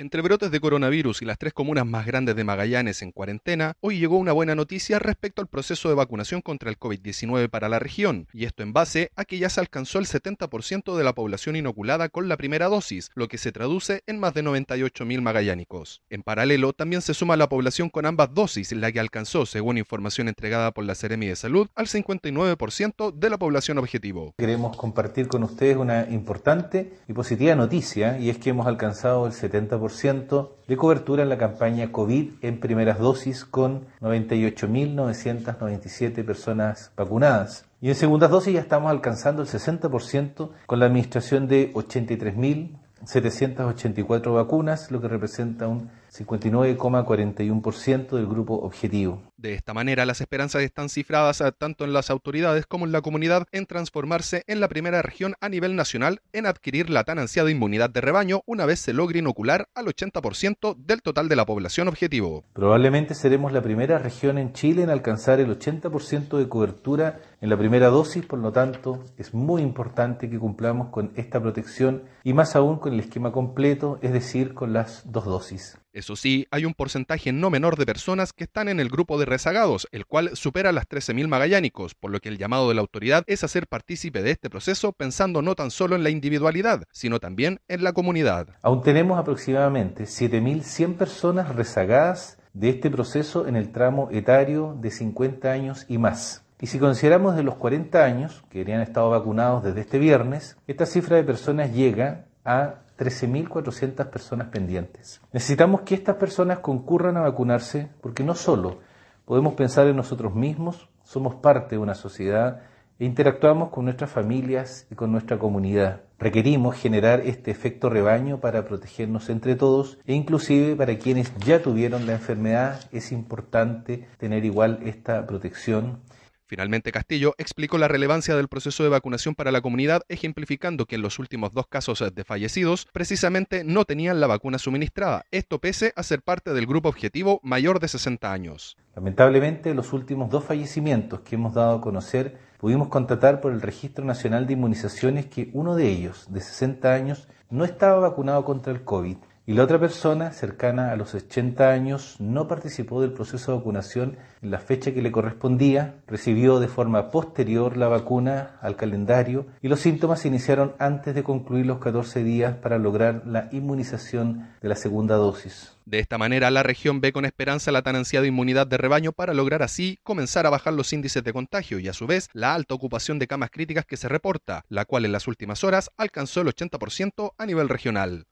Entre brotes de coronavirus y las tres comunas más grandes de Magallanes en cuarentena, hoy llegó una buena noticia respecto al proceso de vacunación contra el COVID-19 para la región, y esto en base a que ya se alcanzó el 70% de la población inoculada con la primera dosis, lo que se traduce en más de 98.000 magallánicos. En paralelo, también se suma la población con ambas dosis, la que alcanzó, según información entregada por la Seremi de Salud, al 59% de la población objetivo. Queremos compartir con ustedes una importante y positiva noticia, y es que hemos alcanzado el 70% de cobertura en la campaña COVID en primeras dosis con 98.997 personas vacunadas. Y en segundas dosis ya estamos alcanzando el 60% con la administración de 83.784 vacunas, lo que representa un 59,41% del grupo objetivo. De esta manera, las esperanzas están cifradas tanto en las autoridades como en la comunidad en transformarse en la primera región a nivel nacional en adquirir la tan ansiada inmunidad de rebaño una vez se logre inocular al 80% del total de la población objetivo. Probablemente seremos la primera región en Chile en alcanzar el 80% de cobertura en la primera dosis, por lo tanto, es muy importante que cumplamos con esta protección y más aún con el esquema completo, es decir, con las dos dosis. Eso sí, hay un porcentaje no menor de personas que están en el grupo de rezagados, el cual supera las 13.000 magallánicos, por lo que el llamado de la autoridad es hacer partícipe de este proceso pensando no tan solo en la individualidad, sino también en la comunidad. Aún tenemos aproximadamente 7.100 personas rezagadas de este proceso en el tramo etario de 50 años y más. Y si consideramos de los 40 años, que habrían estado vacunados desde este viernes, esta cifra de personas llega a 13.400 personas pendientes. Necesitamos que estas personas concurran a vacunarse porque no solo podemos pensar en nosotros mismos, somos parte de una sociedad e interactuamos con nuestras familias y con nuestra comunidad. Requerimos generar este efecto rebaño para protegernos entre todos e inclusive para quienes ya tuvieron la enfermedad es importante tener igual esta protección Finalmente, Castillo explicó la relevancia del proceso de vacunación para la comunidad, ejemplificando que en los últimos dos casos de fallecidos precisamente no tenían la vacuna suministrada, esto pese a ser parte del grupo objetivo mayor de 60 años. Lamentablemente, los últimos dos fallecimientos que hemos dado a conocer pudimos contratar por el Registro Nacional de Inmunizaciones que uno de ellos, de 60 años, no estaba vacunado contra el COVID y la otra persona, cercana a los 80 años, no participó del proceso de vacunación en la fecha que le correspondía, recibió de forma posterior la vacuna al calendario y los síntomas se iniciaron antes de concluir los 14 días para lograr la inmunización de la segunda dosis. De esta manera, la región ve con esperanza la tan ansiada inmunidad de rebaño para lograr así comenzar a bajar los índices de contagio y a su vez la alta ocupación de camas críticas que se reporta, la cual en las últimas horas alcanzó el 80% a nivel regional.